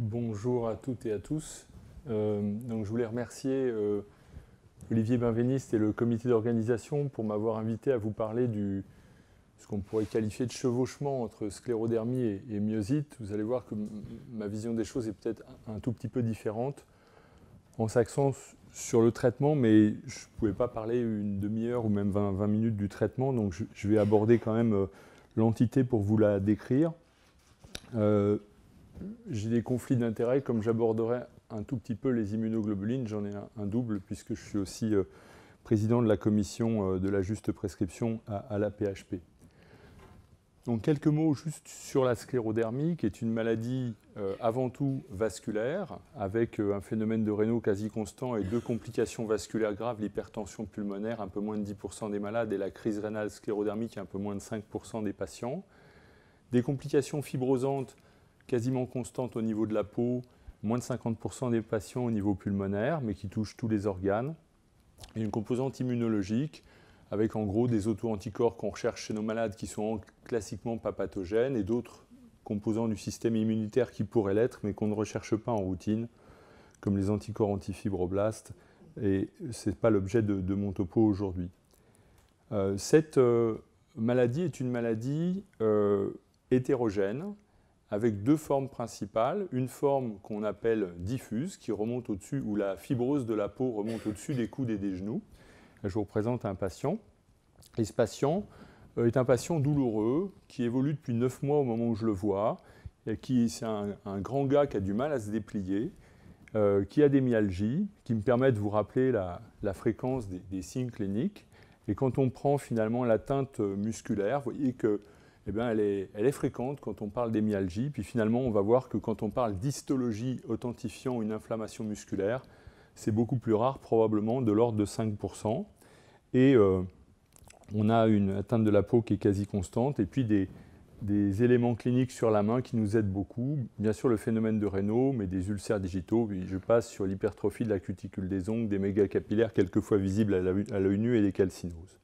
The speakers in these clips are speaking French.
Bonjour à toutes et à tous. Euh, donc, je voulais remercier euh, Olivier Benveniste et le comité d'organisation pour m'avoir invité à vous parler du ce qu'on pourrait qualifier de chevauchement entre sclérodermie et, myosite. Vous allez voir que ma vision des choses est peut-être un, tout petit peu différente en s'accent sur le traitement, mais je ne pouvais pas parler une demi-heure ou même 20, minutes du traitement, donc je, vais aborder quand même euh, l'entité pour vous la décrire j'ai des conflits d'intérêts, comme j'aborderai un tout petit peu les immunoglobulines, j'en ai un, double puisque je suis aussi euh, président de la commission euh, de la juste prescription à, la PHP. Donc quelques mots juste sur la sclérodermie, qui est une maladie euh, avant tout vasculaire, avec un phénomène de rénaux quasi constant et deux complications vasculaires graves, l'hypertension pulmonaire, un peu moins de 10% des malades, et la crise rénale sclérodermique, un peu moins de 5% des patients. Des complications fibrosantes, quasiment constante au niveau de la peau, moins de 50% des patients au niveau pulmonaire, mais qui touche tous les organes, et une composante immunologique avec en gros des auto-anticorps qu'on recherche chez nos malades qui sont classiquement pas pathogènes et d'autres composants du système immunitaire qui pourraient l'être mais qu'on ne recherche pas en routine, comme les anticorps antifibroblastes, et ce n'est pas l'objet de, mon topo aujourd'hui. Euh, cette euh, maladie est une maladie euh, hétérogène, avec deux formes principales. Une forme qu'on appelle diffuse, qui remonte au-dessus, où la fibrose de la peau remonte au-dessus des coudes et des genoux. Je vous présente un patient. Et ce patient euh, est un patient douloureux qui évolue depuis 9 mois au moment où je le vois. C'est un, grand gars qui a du mal à se déplier, euh, qui a des myalgies, qui me permet de vous rappeler la, fréquence des, des signes cliniques. Et quand on prend finalement l'atteinte musculaire, vous voyez que eh elle, est, fréquente quand on parle d'hémialgie. Puis finalement, on va voir que quand on parle d'histologie authentifiant une inflammation musculaire, c'est beaucoup plus rare, probablement de l'ordre de 5%. Et euh, on a une atteinte de la peau qui est quasi constante, et puis des, éléments cliniques sur la main qui nous aident beaucoup. Bien sûr, le phénomène de Raynaud, mais des ulcères digitaux. Je passe sur l'hypertrophie de la cuticule des ongles, des méga quelquefois visibles à l'œil nu, et des calcinoses.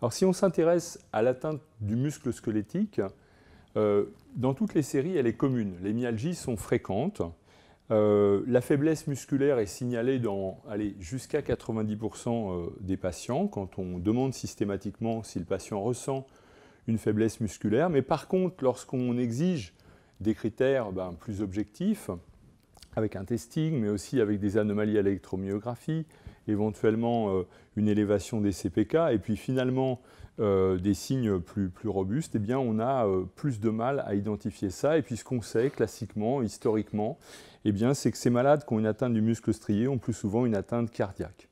Alors si on s'intéresse à l'atteinte du muscle squelettique, euh, dans toutes les séries, elle est commune. Les myalgies sont fréquentes. Euh, la faiblesse musculaire est signalée dans jusqu'à 90% euh, des patients quand on demande systématiquement si le patient ressent une faiblesse musculaire. Mais par contre, lorsqu'on exige des critères ben, plus objectifs, avec un testing, mais aussi avec des anomalies à l'électromyographie, éventuellement euh, une élévation des CPK, et puis finalement euh, des signes plus, robustes, eh bien on a euh, plus de mal à identifier ça. Et puis ce qu'on sait classiquement, historiquement, eh c'est que ces malades qui ont une atteinte du muscle strié ont plus souvent une atteinte cardiaque.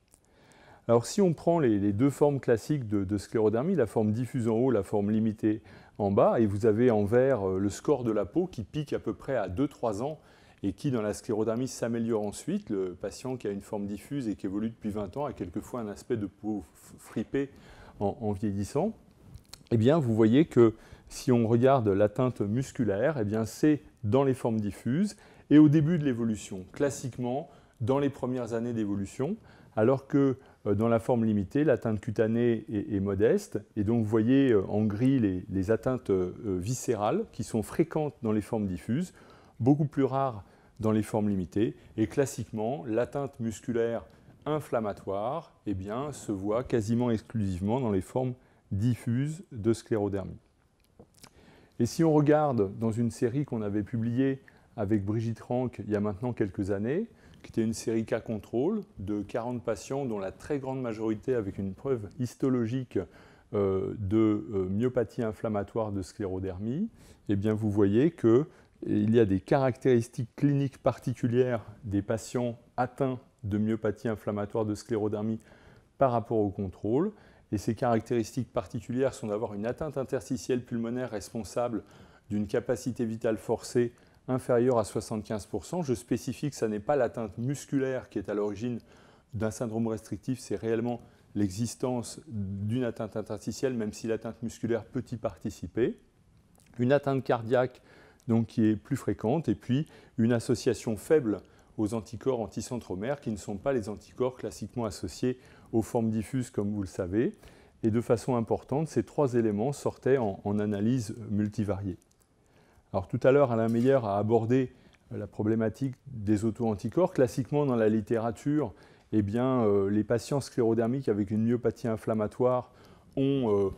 Alors si on prend les, deux formes classiques de, de, sclérodermie, la forme diffuse en haut, la forme limitée en bas, et vous avez en vert le score de la peau qui pique à peu près à 2-3 ans et qui, dans la sclérodermie, s'améliore ensuite. Le patient qui a une forme diffuse et qui évolue depuis 20 ans a quelquefois un aspect de peau fripée en, vieillissant. Eh bien, vous voyez que si on regarde l'atteinte musculaire, eh bien, c'est dans les formes diffuses et au début de l'évolution, classiquement dans les premières années d'évolution, alors que euh, dans la forme limitée, l'atteinte cutanée est, modeste. Et donc, vous voyez euh, en gris les, atteintes euh, viscérales qui sont fréquentes dans les formes diffuses beaucoup plus rare dans les formes limitées. Et classiquement, l'atteinte musculaire inflammatoire eh bien, se voit quasiment exclusivement dans les formes diffuses de sclérodermie. Et si on regarde dans une série qu'on avait publiée avec Brigitte Rank il y a maintenant quelques années, qui était une série cas contrôle de 40 patients, dont la très grande majorité avec une preuve histologique euh, de euh, myopathie inflammatoire de sclérodermie, eh bien vous voyez que il y a des caractéristiques cliniques particulières des patients atteints de myopathie inflammatoire de sclérodermie par rapport au contrôle. Et ces caractéristiques particulières sont d'avoir une atteinte interstitielle pulmonaire responsable d'une capacité vitale forcée inférieure à 75%. Je spécifie que ce n'est pas l'atteinte musculaire qui est à l'origine d'un syndrome restrictif, c'est réellement l'existence d'une atteinte interstitielle, même si l'atteinte musculaire peut y participer. Une atteinte cardiaque donc qui est plus fréquente, et puis une association faible aux anticorps anticentromères qui ne sont pas les anticorps classiquement associés aux formes diffuses, comme vous le savez. Et de façon importante, ces trois éléments sortaient en, analyse multivariée. Alors tout à l'heure, Alain Meyer a abordé la problématique des auto-anticorps. Classiquement, dans la littérature, eh bien, euh, les patients sclérodermiques avec une myopathie inflammatoire ont euh,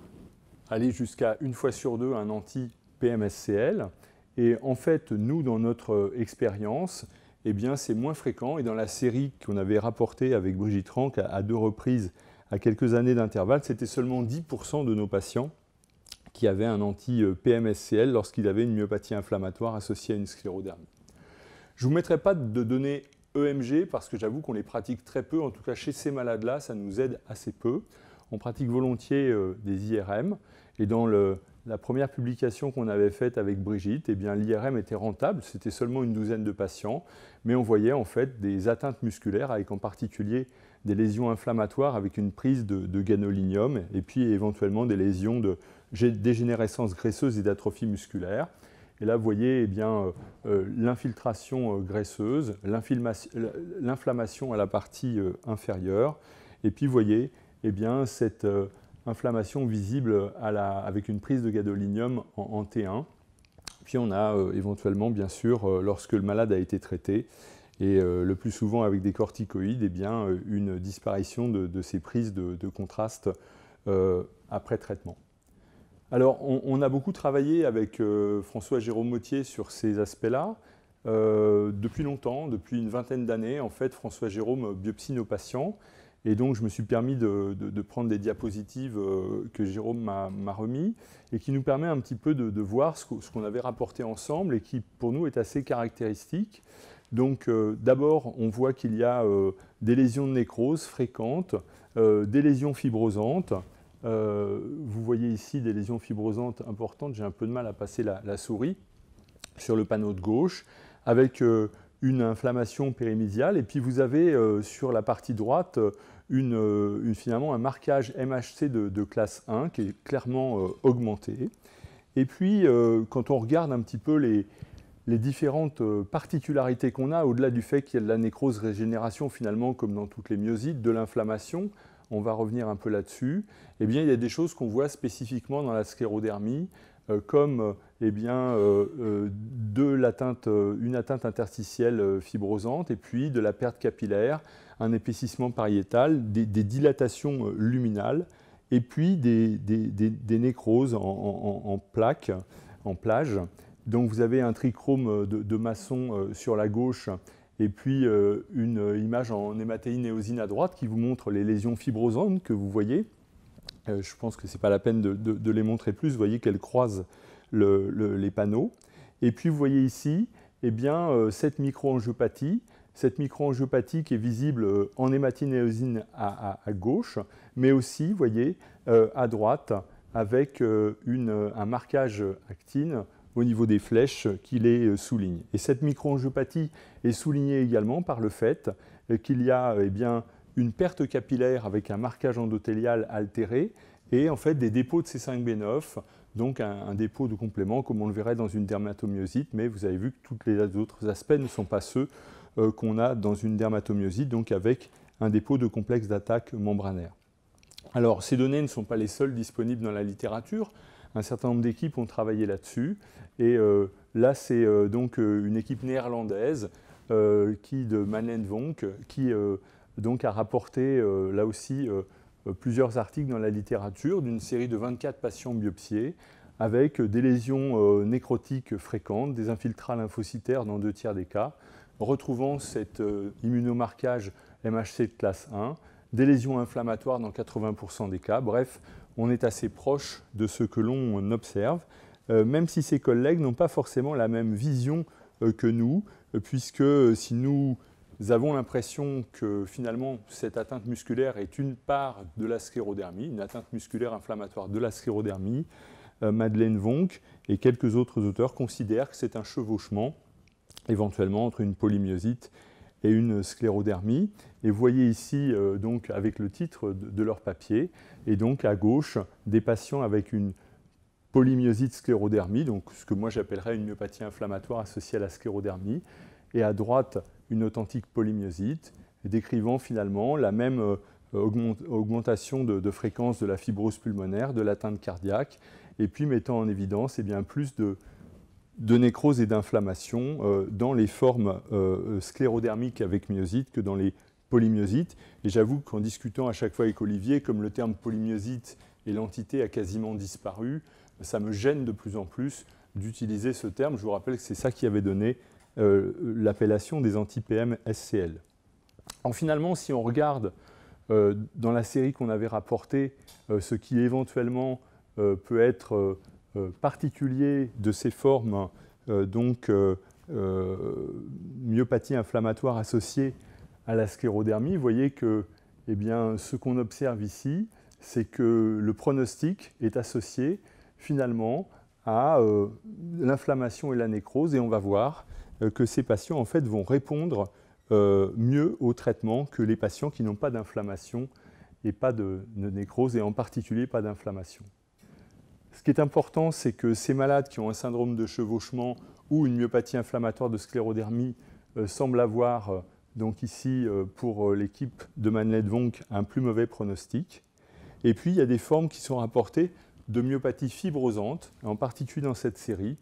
allé jusqu'à une fois sur deux un anti-PMSCL. Et en fait, nous, dans notre euh, expérience, eh bien, c'est moins fréquent. Et dans la série qu'on avait rapportée avec Brigitte Rank à, deux reprises, à quelques années d'intervalle, c'était seulement 10% de nos patients qui avaient un anti-PMSCL lorsqu'ils avaient une myopathie inflammatoire associée à une sclérodermie. Je ne vous mettrai pas de données EMG parce que j'avoue qu'on les pratique très peu, en tout cas chez ces malades-là, ça nous aide assez peu. On pratique volontiers euh, des IRM et dans le, la première publication qu'on avait faite avec Brigitte, eh bien l'IRM était rentable, c'était seulement une douzaine de patients, mais on voyait en fait des atteintes musculaires avec en particulier des lésions inflammatoires avec une prise de, ganolinium et puis éventuellement des lésions de dégénérescence graisseuse et d'atrophie musculaire. Et là, vous voyez eh bien, euh, euh, l'infiltration euh, graisseuse, l'inflammation à la partie inférieure, et puis vous voyez eh bien, cette inflammation visible avec une prise de gadolinium en, T1. Puis on a euh, éventuellement, bien sûr, euh, lorsque le malade a été traité, et euh, le plus souvent avec des corticoïdes, et eh bien, une disparition de, ces prises de, contraste après traitement. Alors, on, a beaucoup travaillé avec François-Jérôme Mottier sur ces aspects-là. depuis longtemps, depuis une vingtaine d'années, en fait, François-Jérôme biopsie nos patients. Et donc, je me suis permis de, prendre des diapositives euh, que Jérôme m'a remis et qui nous permet un petit peu de, voir ce qu'on avait rapporté ensemble et qui, pour nous, est assez caractéristique. Donc, euh, d'abord, on voit qu'il y a euh, des lésions de nécrose fréquentes, des lésions fibrosantes. vous voyez ici des lésions fibrosantes importantes. J'ai un peu de mal à passer la, la souris sur le panneau de gauche avec une inflammation périmédiale. Et puis vous avez euh, sur la partie droite euh, euh, finalement un marquage MHC de, classe 1 qui est clairement augmenté. Et puis quand on regarde un petit peu les, différentes particularités qu'on a, au-delà du fait qu'il y a de la nécrose régénération finalement comme dans toutes les myosites, de l'inflammation, on va revenir un peu là-dessus, eh bien il y a des choses qu'on voit spécifiquement dans la sclérodermie, euh, comme euh, eh bien, euh, une atteinte interstitielle fibrosante et puis de la perte capillaire, un épaississement pariétal, des, dilatations luminales et puis des, nécroses en, en plaques, en plage. Donc vous avez un trichrome de, de maçon sur la gauche et puis une image en hématéine et osine à droite qui vous montre les lésions fibrosantes que vous voyez. Euh, je pense que ce n'est pas la peine de, les montrer plus. Vous voyez qu'elles croisent les panneaux. Et puis, vous voyez ici, eh bien, euh, cette microangiopathie, cette microangiopathie qui est visible euh, en hématine à, à, à gauche, mais aussi, vous voyez, à droite, avec un marquage actine au niveau des flèches qui les souligne. Et cette microangiopathie est soulignée également par le fait qu'il y a eh bien, une perte capillaire avec un marquage endothélial altéré et en fait des dépôts de C5B9, donc un, dépôt de complément comme on le verrait dans une dermatomyosite, mais vous avez vu que tous les autres aspects ne sont pas ceux euh, qu'on a dans une dermatomyosite, donc avec un dépôt de complexe d'attaque membranaire. Alors ces données ne sont pas les seules disponibles dans la littérature, un certain nombre d'équipes ont travaillé là-dessus, et euh, là c'est euh, donc une équipe néerlandaise qui de Manen Vonk qui donc a rapporté euh, là aussi euh, euh, plusieurs articles dans la littérature d'une série de 24 patients biopsiés avec des lésions nécrotiques fréquentes, des infiltrats lymphocytaires dans deux tiers des cas, retrouvant cet immunomarquage MHC de classe 1, des lésions inflammatoires dans 80% des cas. Bref, on est assez proche de ce que l'on observe, même si ses collègues n'ont pas forcément la même vision que nous, puisque si nous nous avons l'impression que finalement cette atteinte musculaire est une part de la sclérodermie, une atteinte musculaire inflammatoire de la sclérodermie. Euh, Madeleine Vonck et quelques autres auteurs considèrent que c'est un chevauchement éventuellement entre une polymyosite et une sclérodermie. Et vous voyez ici, euh, donc, avec le titre de, leur papier, et donc à gauche, des patients avec une polymyosite sclérodermie, donc ce que moi j'appellerais une myopathie inflammatoire associée à la sclérodermie, et à droite, une authentique polymyosite, décrivant finalement la même euh, augmentation de, fréquence de la fibrose pulmonaire, de l'atteinte cardiaque, et puis mettant en évidence eh bien, plus de, de nécrose et d'inflammation euh, dans les formes euh, sclérodermiques avec myosite que dans les polymyosites. Et j'avoue qu'en discutant à chaque fois avec Olivier, comme le terme polymyosite et l'entité a quasiment disparu, ça me gêne de plus en plus d'utiliser ce terme. Je vous rappelle que c'est ça qui avait donné euh, l'appellation des anti-PM SCL. Alors finalement, si on regarde euh, dans la série qu'on avait rapportée euh, ce qui éventuellement peut être particulier de ces formes donc myopathie inflammatoire associée à la sclérodermie, vous voyez que eh bien, ce qu'on observe ici, c'est que le pronostic est associé finalement à l'inflammation et la nécrose, et on va voir euh, que ces patients en fait, vont répondre euh, mieux au traitement que les patients qui n'ont pas d'inflammation et pas de, nécrose, et en particulier pas d'inflammation. Ce qui est important, c'est que ces malades qui ont un syndrome de chevauchement ou une myopathie inflammatoire de sclérodermie euh, semblent avoir, donc ici pour l'équipe de manlet Vonk un plus mauvais pronostic. Et puis il y a des formes qui sont rapportées de myopathie fibrosante, en particulier dans cette série,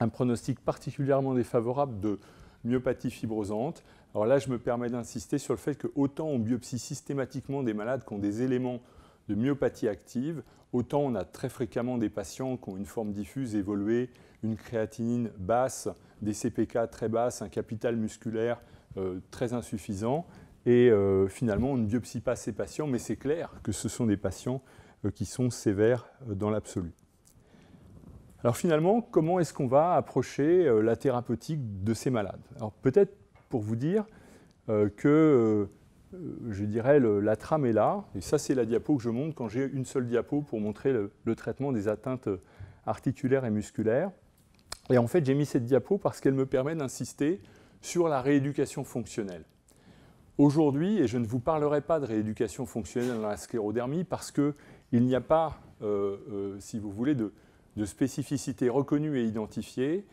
un pronostic particulièrement défavorable de myopathie fibrosante. Alors là, je me permets d'insister sur le fait que autant on biopsie systématiquement des malades qui ont des éléments de myopathie active, autant on a très fréquemment des patients qui ont une forme diffuse évoluée, une créatinine basse, des CPK très basses, un capital musculaire euh, très insuffisant. Et euh, finalement, on ne biopsie pas ces patients, mais c'est clair que ce sont des patients euh, qui sont sévères dans l'absolu. Alors finalement, comment est-ce qu'on va approcher euh, la thérapeutique de ces malades Alors peut-être pour vous dire euh, que, euh, je dirais, la trame est là, et ça c'est la diapo que je montre quand j'ai une seule diapo pour montrer le, traitement des atteintes articulaires et musculaires. Et en fait, j'ai mis cette diapo parce qu'elle me permet d'insister sur la rééducation fonctionnelle. Aujourd'hui, et je ne vous parlerai pas de rééducation fonctionnelle dans la sclérodermie parce qu'il n'y a pas, si vous voulez, de, de spécificité reconnue et identifiée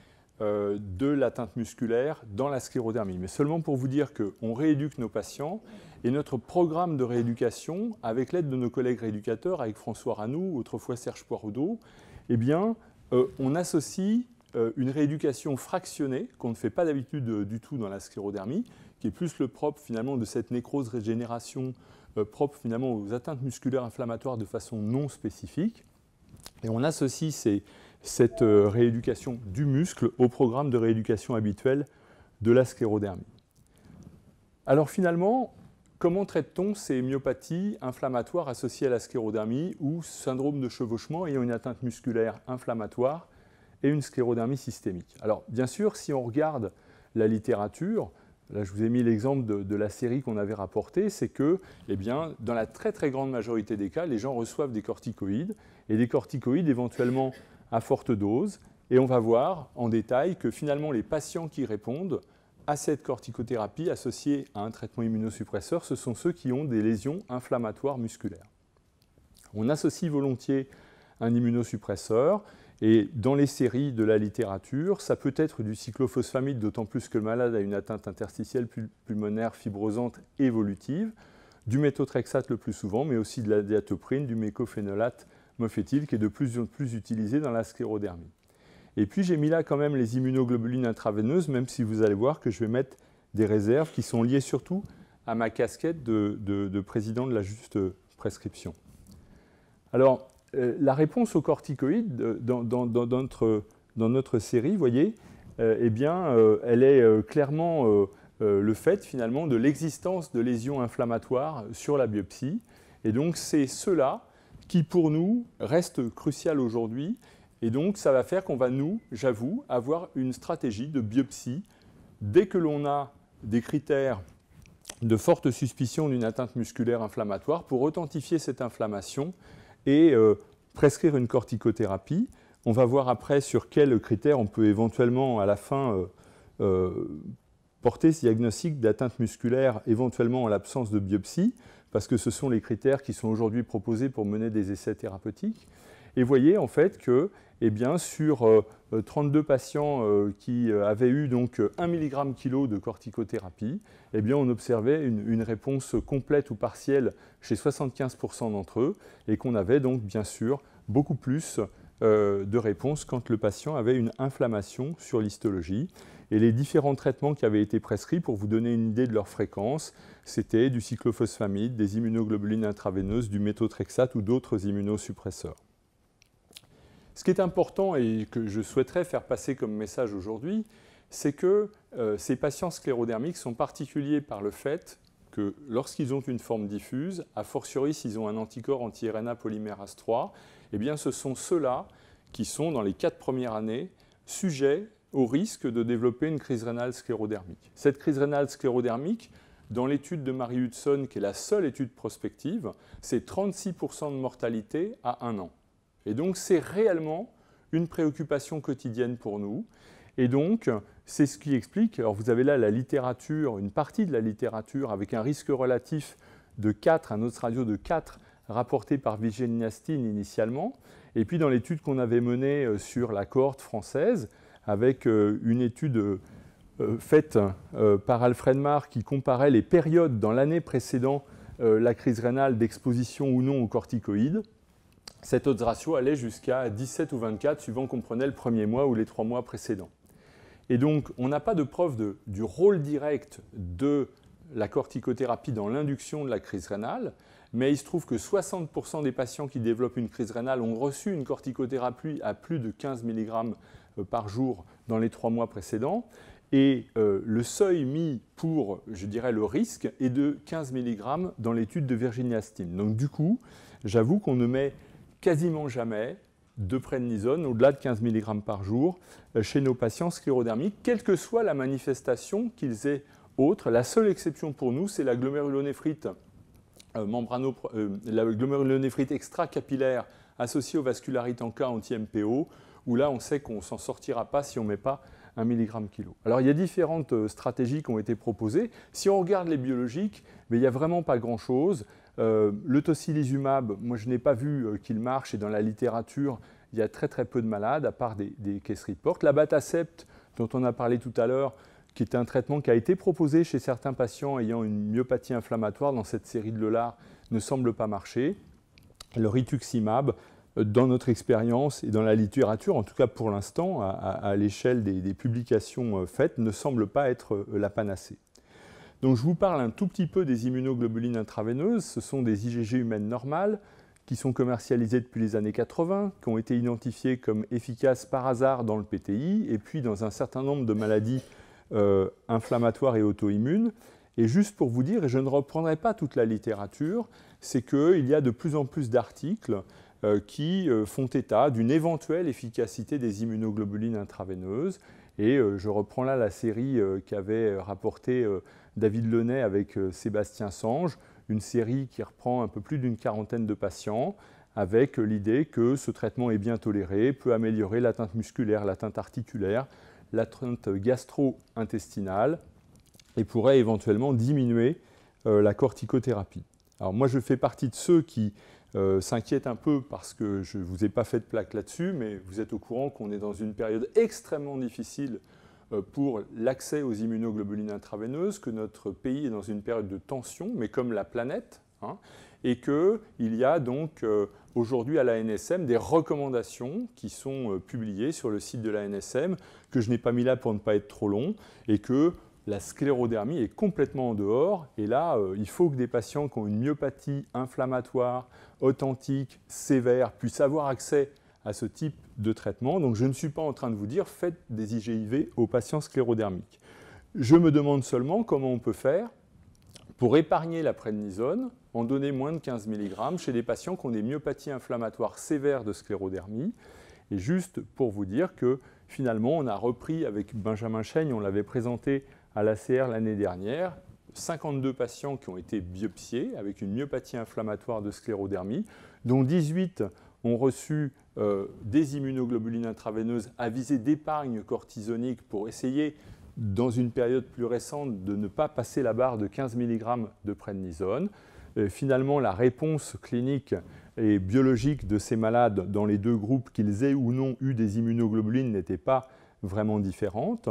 euh, de l'atteinte musculaire dans la sclérodermie. Mais seulement pour vous dire qu'on rééduque nos patients et notre programme de rééducation, avec l'aide de nos collègues rééducateurs, avec François Ranou, autrefois Serge Poiroudeau, eh bien, euh, on associe euh, une rééducation fractionnée, qu'on ne fait pas d'habitude du tout dans la sclérodermie, qui est plus le propre finalement de cette nécrose régénération propre finalement aux atteintes musculaires inflammatoires de façon non spécifique, et on associe cette euh, rééducation du muscle au programme de rééducation habituel de la sclérodermie. Alors finalement, comment traite-t-on ces myopathies inflammatoires associées à la sclérodermie ou syndrome de chevauchement ayant une atteinte musculaire inflammatoire et une sclérodermie systémique Alors bien sûr, si on regarde la littérature, Là, je vous ai mis l'exemple de, la série qu'on avait rapportée, c'est que, eh bien, dans la très très grande majorité des cas, les gens reçoivent des corticoïdes et des corticoïdes éventuellement à forte dose. Et on va voir en détail que finalement les patients qui répondent à cette corticothérapie associée à un traitement immunosuppresseur, ce sont ceux qui ont des lésions inflammatoires musculaires. On associe volontiers un immunosuppresseur et dans les séries de la littérature, ça peut être du cyclophosphamide, d'autant plus que le malade a une atteinte interstitielle pulmonaire fibrosante évolutive, du méthotrexate le plus souvent, mais aussi de la diatoprine, du mécophénolate mofétil, qui est de plus en plus utilisé dans la sclérodermie. Et puis j'ai mis là quand même les immunoglobulines intraveineuses, même si vous allez voir que je vais mettre des réserves qui sont liées surtout à ma casquette de, de président de la juste prescription. Alors, euh, la réponse aux corticoïdes dans, notre, série, vous voyez, euh, eh bien, euh, elle est clairement le fait finalement de l'existence de lésions inflammatoires sur la biopsie. Et donc c'est cela qui pour nous reste crucial aujourd'hui. Et donc ça va faire qu'on va nous, j'avoue, avoir une stratégie de biopsie. Dès que l'on a des critères de forte suspicion d'une atteinte musculaire inflammatoire, pour authentifier cette inflammation, et euh, prescrire une corticothérapie. On va voir après sur quels critères on peut éventuellement, à la fin, euh, euh, porter ce diagnostic d'atteinte musculaire, éventuellement en l'absence de biopsie, parce que ce sont les critères qui sont aujourd'hui proposés pour mener des essais thérapeutiques. Et vous voyez en fait que eh bien, sur 32 euh, euh, patients euh, qui avaient eu donc 1 mg kg de corticothérapie, eh bien, on observait une, réponse complète ou partielle chez 75% d'entre eux et qu'on avait donc bien sûr beaucoup plus de réponses quand le patient avait une inflammation sur l'histologie. Et les différents traitements qui avaient été prescrits, pour vous donner une idée de leur fréquence, c'était du cyclophosphamide, des immunoglobulines intraveineuses, du méthotrexate ou d'autres immunosuppresseurs. Ce qui est important et que je souhaiterais faire passer comme message aujourd'hui, c'est que euh, ces patients sclérodermiques sont particuliers par le fait que lorsqu'ils ont une forme diffuse, a fortiori s'ils ont un anticorps anti-RNA polymérase 3, eh bien ce sont ceux-là qui sont, dans les quatre premières années, sujets au risque de développer une crise rénale sclérodermique. Cette crise rénale sclérodermique, dans l'étude de Marie Hudson, qui est la seule étude prospective, c'est 36% de mortalité à un an. Et donc c'est réellement une préoccupation quotidienne pour nous. Et donc, c'est ce qui explique, alors vous avez là la littérature, une partie de la littérature avec un risque relatif de 4, un autre radio de 4 rapporté par Virginia initialement. Et puis dans l'étude qu'on avait menée euh, sur la cohorte française, avec euh, une étude euh, faite par Alfred Marr qui comparait les périodes dans l'année précédant la crise rénale d'exposition ou non aux corticoïdes, cette odds ratio allait jusqu'à 17 ou 24, suivant qu'on prenait le premier mois ou les trois mois précédents. Et donc, on n'a pas de preuve du rôle direct de la corticothérapie dans l'induction de la crise rénale, mais il se trouve que 60% des patients qui développent une crise rénale ont reçu une corticothérapie à plus de 15 mg euh, par jour dans les trois mois précédents. Et euh, le seuil mis pour, je dirais, le risque est de 15 mg dans l'étude de Virginia Steam. Donc du coup, j'avoue qu'on ne met quasiment jamais de prednisone au-delà de 15 mg par jour euh, chez nos patients sclérodermiques, quelle que soit la manifestation qu'ils aient autre. La seule exception pour nous, c'est la glomérulonéphrite, euh, euh, la extracapillaire associée au vascularites en cas anti-MPO, où là on sait qu'on ne s'en sortira pas si on ne met pas 1 mg kilo. Alors il y a différentes stratégies qui ont été proposées. Si on regarde les biologiques, mais il n'y a vraiment pas grand-chose. Euh, le tocilizumab, moi je n'ai pas vu euh, qu'il marche et dans la littérature, il y a très très peu de malades, à part des, des case reports. La batacept, dont on a parlé tout à l'heure, qui est un traitement qui a été proposé chez certains patients ayant une myopathie inflammatoire dans cette série de l'OLAR, ne semble pas marcher. Le rituximab, euh, dans notre expérience et dans la littérature, en tout cas pour l'instant, à, l'échelle des, publications faites, ne semble pas être la panacée. Donc je vous parle un tout petit peu des immunoglobulines intraveineuses. Ce sont des IgG humaines normales qui sont commercialisées depuis les années 80, qui ont été identifiées comme efficaces par hasard dans le PTI et puis dans un certain nombre de maladies euh, inflammatoires et auto-immunes. Et juste pour vous dire, et je ne reprendrai pas toute la littérature, c'est qu'il y a de plus en plus d'articles euh, qui euh, font état d'une éventuelle efficacité des immunoglobulines intraveineuses. Et je reprends là la série qu'avait rapportée David Lenay avec euh, Sébastien Sange, une série qui reprend un peu plus d'une quarantaine de patients avec euh, l'idée que ce traitement est bien toléré, peut améliorer l'atteinte musculaire, l'atteinte articulaire, l'atteinte gastro-intestinale et pourrait éventuellement diminuer euh, la corticothérapie. Alors moi je fais partie de ceux qui s'inquiètent un peu parce que je ne vous ai pas fait de plaque là-dessus, mais vous êtes au courant qu'on est dans une période extrêmement difficile euh, pour l'accès aux immunoglobulines intraveineuses, que notre pays est dans une période de tension, mais comme la planète, hein, et qu'il y a donc euh, aujourd'hui à la NSM des recommandations qui sont euh, publiées sur le site de la NSM que je n'ai pas mis là pour ne pas être trop long, et que la sclérodermie est complètement en dehors. Et là, il faut que des patients qui ont une myopathie inflammatoire authentique, sévère, puissent avoir accès à ce type de traitement. Donc je ne suis pas en train de vous dire faites des IGIV aux patients sclérodermiques. Je me demande seulement comment on peut faire pour épargner la prénisone en donner moins de 15 mg chez des patients qui ont des myopathies inflammatoires sévères de sclérodermie. Et juste pour vous dire que finalement, on a repris avec Benjamin Chaigne, on l'avait présenté à l'ACR l'année dernière, 52 patients qui ont été biopsiés avec une myopathie inflammatoire de sclérodermie, dont 18 ont reçu euh, des immunoglobulines intraveineuses à visée d'épargne cortisonique pour essayer, dans une période plus récente, de ne pas passer la barre de 15 mg de prednisone. finalement, la réponse clinique et biologique de ces malades dans les deux groupes, qu'ils aient ou non eu des immunoglobulines, n'était pas vraiment différente.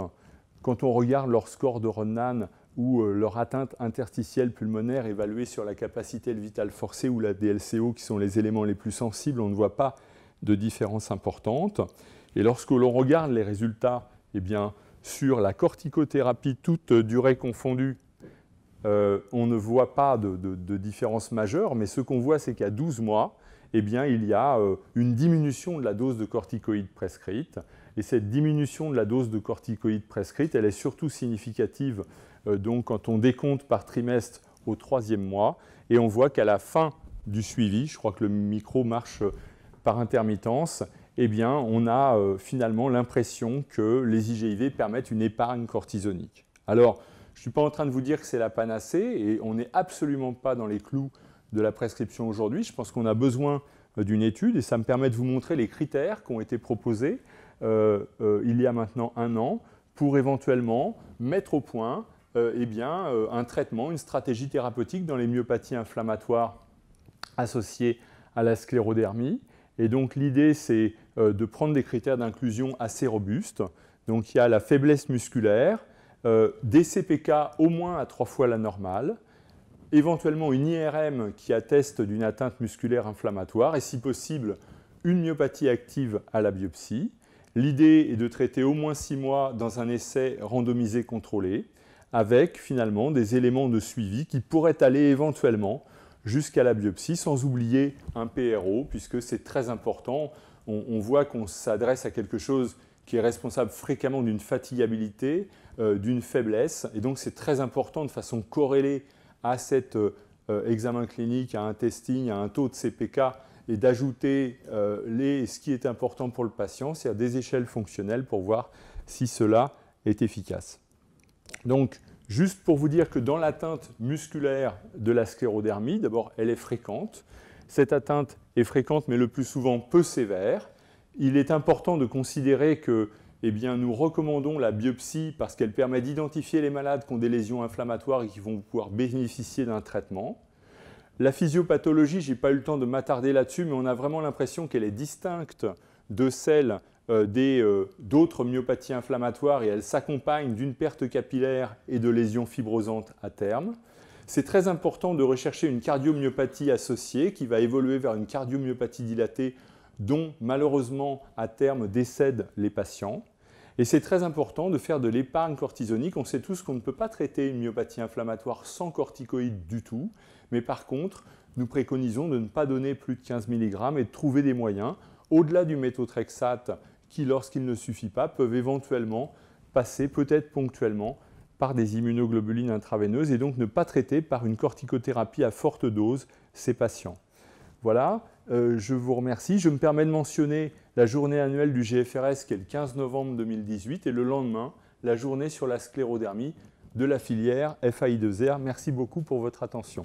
Quand on regarde leur score de Ronan ou euh, leur atteinte interstitielle pulmonaire évaluée sur la capacité vitale forcée ou la DLCO, qui sont les éléments les plus sensibles, on ne voit pas de différence importante. Et lorsque l'on regarde les résultats eh bien, sur la corticothérapie, toute durée confondue, euh, on ne voit pas de, différence majeure, mais ce qu'on voit, c'est qu'à 12 mois, eh bien, il y a euh, une diminution de la dose de corticoïdes prescrite, cette diminution de la dose de corticoïdes prescrite, elle est surtout significative euh, donc quand on décompte par trimestre au troisième mois. Et on voit qu'à la fin du suivi, je crois que le micro marche euh, par intermittence, eh bien, on a euh, finalement l'impression que les IGIV permettent une épargne cortisonique. Alors, je ne suis pas en train de vous dire que c'est la panacée et on n'est absolument pas dans les clous de la prescription aujourd'hui. Je pense qu'on a besoin d'une étude et ça me permet de vous montrer les critères qui ont été proposés euh, euh, il y a maintenant un an pour éventuellement mettre au point euh, eh bien, un traitement, une stratégie thérapeutique dans les myopathies inflammatoires associées à la sclérodermie. Et donc l'idée, c'est de prendre des critères d'inclusion assez robustes. Donc il y a la faiblesse musculaire, des CPK au moins à trois fois la normale, éventuellement une IRM qui atteste d'une atteinte musculaire inflammatoire et si possible une myopathie active à la biopsie. L'idée est de traiter au moins six mois dans un essai randomisé contrôlé, avec finalement des éléments de suivi qui pourraient aller éventuellement jusqu'à la biopsie, sans oublier un PRO, puisque c'est très important. On, voit qu'on s'adresse à quelque chose qui est responsable fréquemment d'une fatigabilité, euh, d'une faiblesse, et donc c'est très important de façon corrélée à cet euh, euh, examen clinique, à un testing, à un taux de CPK et d'ajouter euh, ce qui est important pour le patient, cest à des échelles fonctionnelles pour voir si cela est efficace. Donc, juste pour vous dire que dans l'atteinte musculaire de la sclérodermie, d'abord, elle est fréquente. Cette atteinte est fréquente, mais le plus souvent peu sévère. Il est important de considérer que eh bien, nous recommandons la biopsie parce qu'elle permet d'identifier les malades qui ont des lésions inflammatoires et qui vont pouvoir bénéficier d'un traitement. La physiopathologie, n'ai pas eu le temps de m'attarder là-dessus, mais on a vraiment l'impression qu'elle est distincte de celle euh, euh, d'autres myopathies inflammatoires et elle s'accompagne d'une perte capillaire et de lésions fibrosantes à terme. C'est très important de rechercher une cardiomyopathie associée qui va évoluer vers une cardiomyopathie dilatée dont malheureusement à terme décèdent les patients. Et c'est très important de faire de l'épargne cortisonique. On sait tous qu'on ne peut pas traiter une myopathie inflammatoire sans corticoïdes du tout, mais par contre, nous préconisons de ne pas donner plus de 15 mg et de trouver des moyens, au-delà du méthotrexate, qui, lorsqu'il ne suffit pas, peuvent éventuellement passer, peut-être ponctuellement, par des immunoglobulines intraveineuses et donc ne pas traiter par une corticothérapie à forte dose ces patients. Voilà, euh, je vous remercie. Je me permets de mentionner la journée annuelle du GFRS qui est le 15 novembre 2018 et le lendemain, la journée sur la sclérodermie de la filière FAI2R. Merci beaucoup pour votre attention.